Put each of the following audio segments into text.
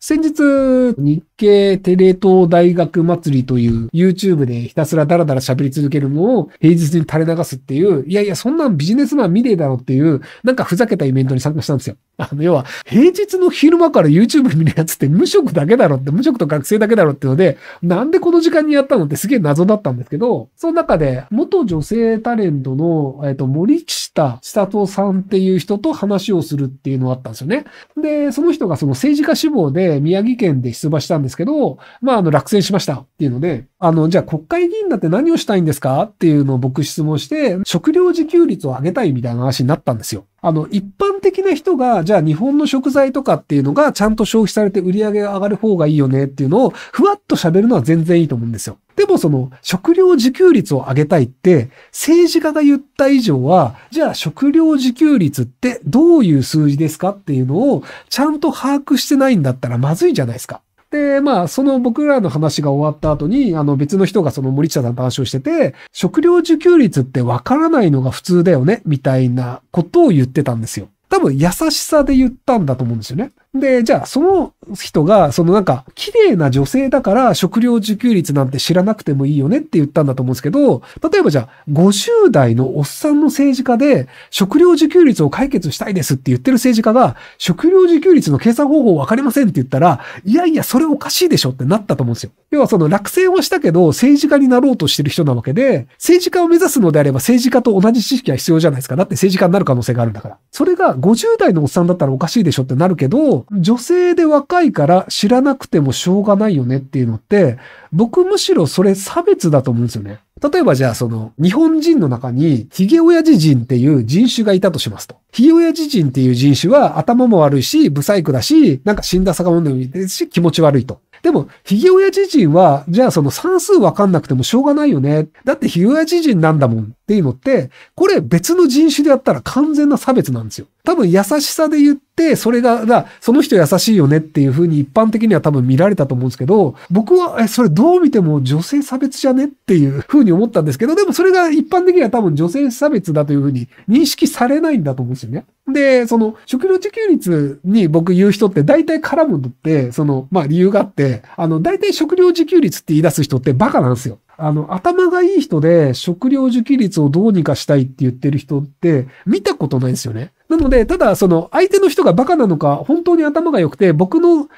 先日、日経テレ東大学祭りという YouTube でひたすらダラダラ喋り続けるのを平日に垂れ流すっていう、いやいや、そんなんビジネスマン見ねえだろっていう、なんかふざけたイベントに参加したんですよ。あの、要は、平日の昼間から YouTube 見るやつって無職だけだろって、無職と学生だけだろってので、なんでこの時間にやったのってすげえ謎だったんですけど、その中で、元女性タレントの、えっ、と、森下千里さんっていう人と話をするっていうのがあったんですよね。で、その人がその政治家志望で宮城県で出馬したんですけど、まあ、あの、落選しましたっていうので、あの、じゃあ国会議員だって何をしたいんですかっていうのを僕質問して、食料自給率を上げたいみたいな話になったんですよ。あの、一般的な人が、じゃあ日本の食材とかっていうのがちゃんと消費されて売り上げが上がる方がいいよねっていうのを、ふわっと喋るのは全然いいと思うんですよ。でもその、食料自給率を上げたいって、政治家が言った以上は、じゃあ食料自給率ってどういう数字ですかっていうのを、ちゃんと把握してないんだったらまずいじゃないですか。で、まあ、その僕らの話が終わった後に、あの別の人がその森下さんと話をしてて、食料自給率ってわからないのが普通だよね、みたいなことを言ってたんですよ。多分優しさで言ったんだと思うんですよね。で、じゃあ、その人が、そのなんか、綺麗な女性だから食料自給率なんて知らなくてもいいよねって言ったんだと思うんですけど、例えばじゃあ、50代のおっさんの政治家で、食料自給率を解決したいですって言ってる政治家が、食料自給率の計算方法わかりませんって言ったら、いやいや、それおかしいでしょってなったと思うんですよ。要はその落選はしたけど、政治家になろうとしてる人なわけで、政治家を目指すのであれば政治家と同じ知識は必要じゃないですか。だって政治家になる可能性があるんだから。それが50代のおっさんだったらおかしいでしょってなるけど、女性で若いから知らなくてもしょうがないよねっていうのって、僕むしろそれ差別だと思うんですよね。例えばじゃあその日本人の中にヒゲオヤジ人っていう人種がいたとしますと。ヒゲオヤジ人っていう人種は頭も悪いし、不細工だし、なんか死んだ魚もですし、気持ち悪いと。でも、ひげ親知人は、じゃあその算数わかんなくてもしょうがないよね。だってひげ親知人なんだもんっていうのって、これ別の人種であったら完全な差別なんですよ。多分優しさで言って、それが、だその人優しいよねっていうふうに一般的には多分見られたと思うんですけど、僕は、え、それどう見ても女性差別じゃねっていうふうに思ったんですけど、でもそれが一般的には多分女性差別だというふうに認識されないんだと思うんですよね。で、その、食料自給率に僕言う人って大体絡むのって、その、まあ理由があって、あの、大体食料自給率って言い出す人ってバカなんですよ。あの、頭がいい人で食料自給率をどうにかしたいって言ってる人って見たことないんですよね。なので、ただ、その、相手の人がバカなのか、本当に頭が良くて、僕の考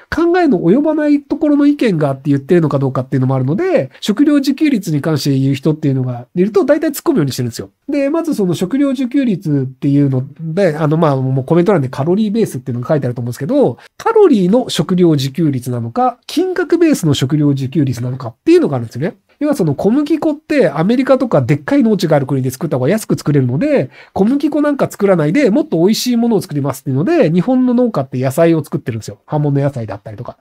えの及ばないところの意見があって言ってるのかどうかっていうのもあるので、食料自給率に関して言う人っていうのがいると、大体突っ込むようにしてるんですよ。で、まずその食料自給率っていうので、あの、まあ、もうコメント欄でカロリーベースっていうのが書いてあると思うんですけど、カロリーの食料自給率なのか、金額ベースの食料自給率なのかっていうのがあるんですよね。要はその小麦粉ってアメリカとかでっかい農地がある国で作った方が安く作れるので、小麦粉なんか作らないでもっと美味しいものを作りますっていうので、日本の農家って野菜を作ってるんですよ。葉物野菜だったりとか。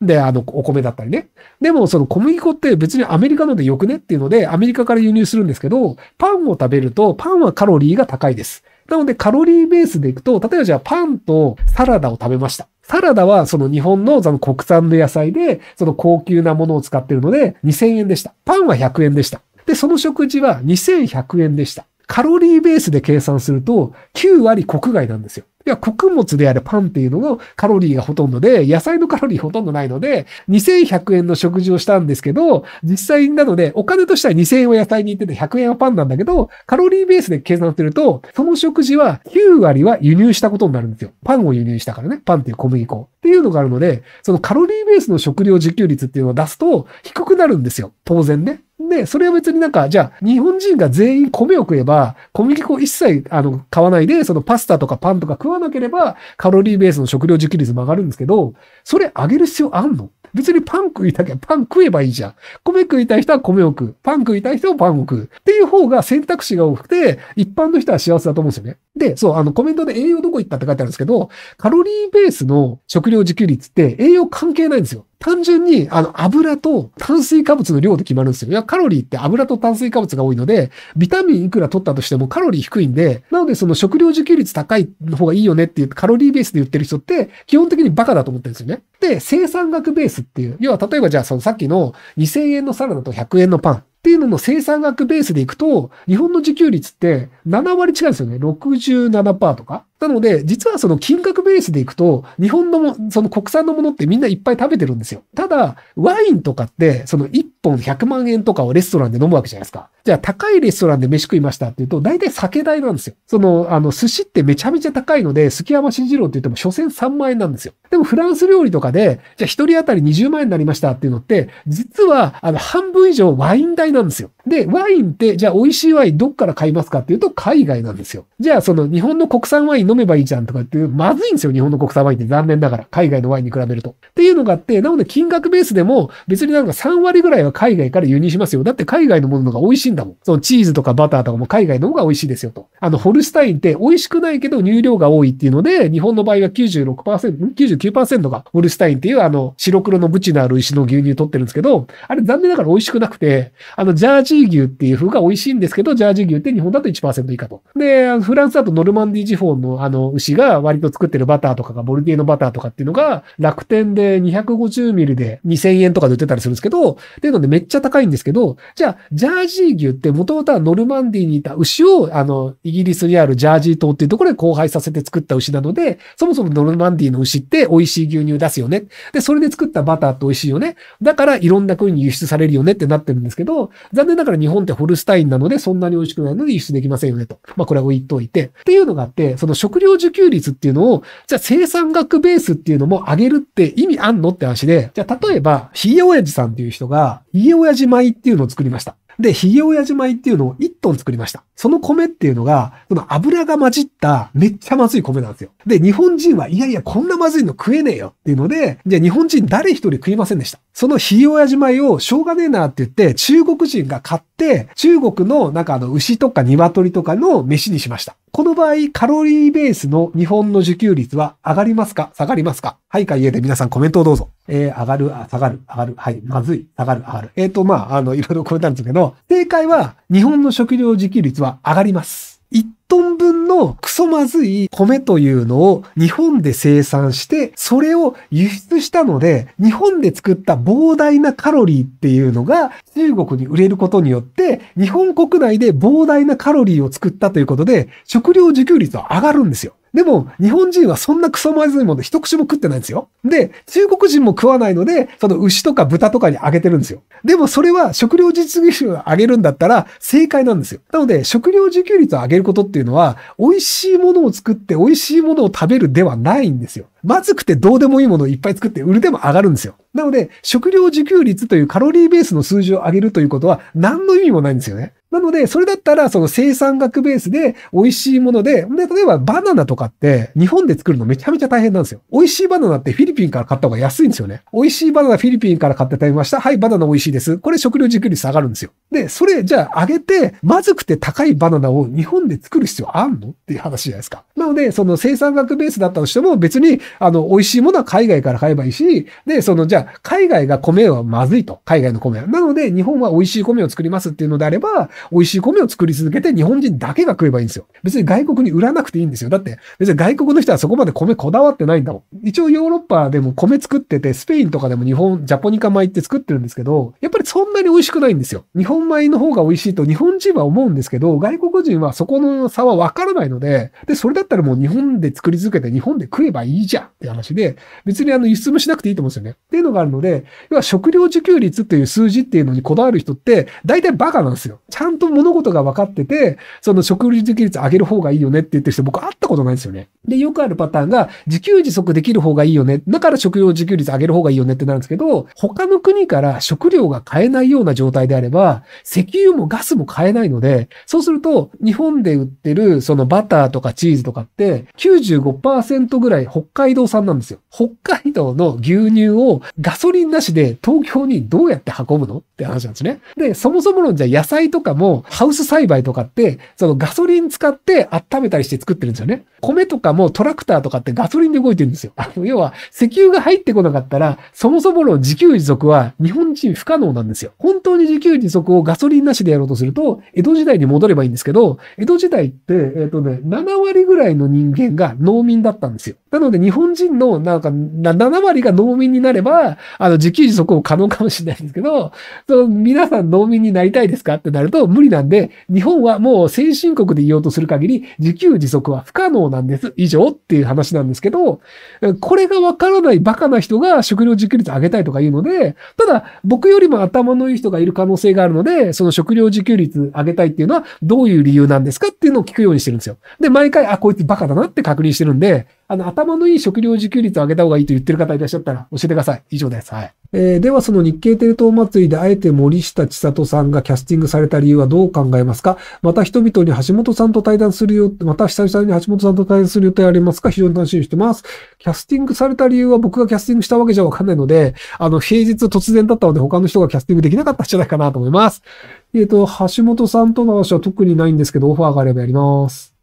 で、あの、お米だったりね。でも、その小麦粉って別にアメリカのでよくねっていうので、アメリカから輸入するんですけど、パンを食べると、パンはカロリーが高いです。なので、カロリーベースでいくと、例えばじゃあパンとサラダを食べました。サラダはその日本のその国産の野菜で、その高級なものを使ってるので2000円でした。パンは100円でした。で、その食事は2100円でした。カロリーベースで計算すると、9割国外なんですよ。いや、穀物であるパンっていうのがカロリーがほとんどで、野菜のカロリーほとんどないので、2100円の食事をしたんですけど、実際なので、お金としては2000円は野菜に行ってて100円はパンなんだけど、カロリーベースで計算すると、その食事は9割は輸入したことになるんですよ。パンを輸入したからね。パンっていう小麦粉。っていうのがあるので、そのカロリーベースの食料自給率っていうのを出すと低くなるんですよ。当然ね。で、それは別になんか、じゃあ、日本人が全員米を食えば、小麦粉一切、あの、買わないで、そのパスタとかパンとか食わなければ、カロリーベースの食料自給率も上がるんですけど、それ上げる必要あんのっ別にパン食いたきゃパン食えばいいじゃん。米食いたい人は米を食う。パン食いたい人はパンを食う。っていう方が選択肢が多くて、一般の人は幸せだと思うんですよね。で、そう、あの、コメントで栄養どこ行ったって書いてあるんですけど、カロリーベースの食料自給率って栄養関係ないんですよ。単純に、あの、油と炭水化物の量で決まるんですよ。いや、カロリーって油と炭水化物が多いので、ビタミンいくら取ったとしてもカロリー低いんで、なのでその食料自給率高い方がいいよねっていうカロリーベースで言ってる人って、基本的にバカだと思ってるんですよね。で、生産額ベースっていう、要は例えばじゃあそのさっきの2000円のサラダと100円のパンっていうのの生産額ベースでいくと、日本の自給率って7割違うんですよね。67%とか。なので、実はその金額ベースでいくと、日本のその国産のものってみんないっぱい食べてるんですよ。ただ、ワインとかって、その1本100万円とかをレストランで飲むわけじゃないですか。じゃあ、高いレストランで飯食いましたっていうと、大体酒代なんですよ。その、あの、寿司ってめちゃめちゃ高いので、月山新次郎って言っても、所詮3万円なんですよ。でも、フランス料理とかで、じゃあ、1人当たり20万円になりましたっていうのって、実は、あの、半分以上ワイン代なんですよ。で、ワインって、じゃあ美味しいワインどっから買いますかっていうと海外なんですよ。じゃあその日本の国産ワイン飲めばいいじゃんとかっていう、まずいんですよ、日本の国産ワインって残念ながら。海外のワインに比べると。っていうのがあって、なので金額ベースでも別になんか3割ぐらいは海外から輸入しますよ。だって海外のものが美味しいんだもん。そのチーズとかバターとかも海外の方が美味しいですよと。あの、ホルスタインって美味しくないけど乳量が多いっていうので、日本の場合は96%、99%がホルスタインっていうあの、白黒のブチのある石の牛乳取ってるんですけど、あれ残念ながら美味しくなくて、あの、ジャージシー牛っていう風が美味しいんですけど、ジャージー牛って日本だと1%以下と。で、フランスだとノルマンディ地方のあの牛が割と作ってるバターとかが、ボルディのバターとかっていうのが、楽天で250ミリで2000円とかで売ってたりするんですけど、っていうのでめっちゃ高いんですけど、じゃあ、ジャージー牛って元々はノルマンディにいた牛を、あの、イギリスにあるジャージー島っていうところで交配させて作った牛なので、そもそもノルマンディの牛って美味しい牛乳出すよね。で、それで作ったバターって美味しいよね。だからいろんな国に輸出されるよねってなってるんですけど、残念ながらから日本ってホルスタインなので、そんなに美味しくないので輸出できませんよねと。まあ、これは置いといて。っていうのがあって、その食料自給率っていうのを、じゃあ生産額ベースっていうのも上げるって意味あんのって話で、じゃあ例えば、ひいおやじさんっていう人が、ひいおやじ米っていうのを作りました。で、ひげやじ米っていうのを1トン作りました。その米っていうのが、その油が混じっためっちゃまずい米なんですよ。で、日本人はいやいや、こんなまずいの食えねえよっていうので、じゃあ日本人誰一人食いませんでした。そのひげやじ米をしょうがねえなって言って、中国人が買って、中国のなんかあの牛とか鶏とかの飯にしました。この場合、カロリーベースの日本の受給率は上がりますか下がりますかはいかいえで皆さんコメントをどうぞ。えー、上がる、下がる、上がる、はい、まずい、下がる、上がる。えっ、ー、と、まあ、あの、いろいろこれなんですけど、正解は、日本の食料自給率は上がります。1トン分のクソまずい米というのを日本で生産して、それを輸出したので、日本で作った膨大なカロリーっていうのが中国に売れることによって、日本国内で膨大なカロリーを作ったということで、食料自給率は上がるんですよ。でも、日本人はそんなクソまずいもの一口も食ってないんですよ。で、中国人も食わないので、その牛とか豚とかにあげてるんですよ。でもそれは食料自給率を上げるんだったら正解なんですよ。なので、食料自給率を上げることっていうのは、美味しいものを作って美味しいものを食べるではないんですよ。まずくてどうでもいいものをいっぱい作って売るでも上がるんですよ。なので、食料自給率というカロリーベースの数字を上げるということは何の意味もないんですよね。なので、それだったら、その生産額ベースで美味しいもので、で、例えばバナナとかって、日本で作るのめちゃめちゃ大変なんですよ。美味しいバナナってフィリピンから買った方が安いんですよね。美味しいバナナフィリピンから買って食べました。はい、バナナ美味しいです。これ食料自給率下がるんですよ。で、それ、じゃあ上げて、まずくて高いバナナを日本で作る必要あんのっていう話じゃないですか。なので、その生産額ベースだったとしても、別に、あの、美味しいものは海外から買えばいいし、で、その、じゃあ、海外が米はまずいと。海外の米。なので、日本は美味しい米を作りますっていうのであれば、美味しい米を作り続けて日本人だけが食えばいいんですよ。別に外国に売らなくていいんですよ。だって、別に外国の人はそこまで米こだわってないんだもん。一応ヨーロッパでも米作ってて、スペインとかでも日本、ジャポニカ米って作ってるんですけど、やっぱりそんなに美味しくないんですよ。日本米の方が美味しいと日本人は思うんですけど、外国人はそこの差はわからないので、で、それだったらもう日本で作り続けて日本で食えばいいじゃんって話で、別にあの輸出もしなくていいと思うんですよね。っていうのがあるので、要は食料自給率っていう数字っていうのにこだわる人って、大体バカなんですよ。ちゃゃんと物事が分かってて、その食料自給率上げる方がいいよねって言ってる人僕会ったことないんですよね。で、よくあるパターンが、自給自足できる方がいいよね。だから食料自給率上げる方がいいよねってなるんですけど、他の国から食料が買えないような状態であれば、石油もガスも買えないので、そうすると、日本で売ってるそのバターとかチーズとかって、95%ぐらい北海道産なんですよ。北海道の牛乳をガソリンなしで東京にどうやって運ぶのって話なんですね。で、そもそも論じゃ野菜とかも、ハウス栽培とかって、そのガソリン使って温めたりして作ってるんですよね。米とかもトラクターとかってガソリンで動いてるんですよ。あの、要は、石油が入ってこなかったら、そもそもの自給自足は日本人不可能なんですよ。本当に自給自足をガソリンなしでやろうとすると、江戸時代に戻ればいいんですけど、江戸時代って、えっ、ー、とね、7割ぐらいの人間が農民だったんですよ。なので日本人のなんか7割が農民になれば、あの自給自足を可能かもしれないんですけど、その皆さん農民になりたいですかってなると、無理なんで、日本はもう先進国で言おうとする限り、自給自足は不可能なんです。以上っていう話なんですけど、これがわからないバカな人が食料自給率上げたいとか言うので、ただ僕よりも頭のいい人がいる可能性があるので、その食料自給率上げたいっていうのはどういう理由なんですかっていうのを聞くようにしてるんですよ。で、毎回、あ、こいつバカだなって確認してるんで、あの、頭のいい食料自給率を上げた方がいいと言ってる方いらっしゃったら教えてください。以上です。はい。えー、ではその日経テレ東祭りであえて森下千里さんがキャスティングされた理由はどう考えますかまた人々に橋本さんと対談するよ、また久々に橋本さんと対談する予定ありますか非常に楽しみにしてます。キャスティングされた理由は僕がキャスティングしたわけじゃわかんないので、あの、平日突然だったので他の人がキャスティングできなかったんじゃないかなと思います。えっ、ー、と、橋本さんとの話は特にないんですけど、オファーがあればやります。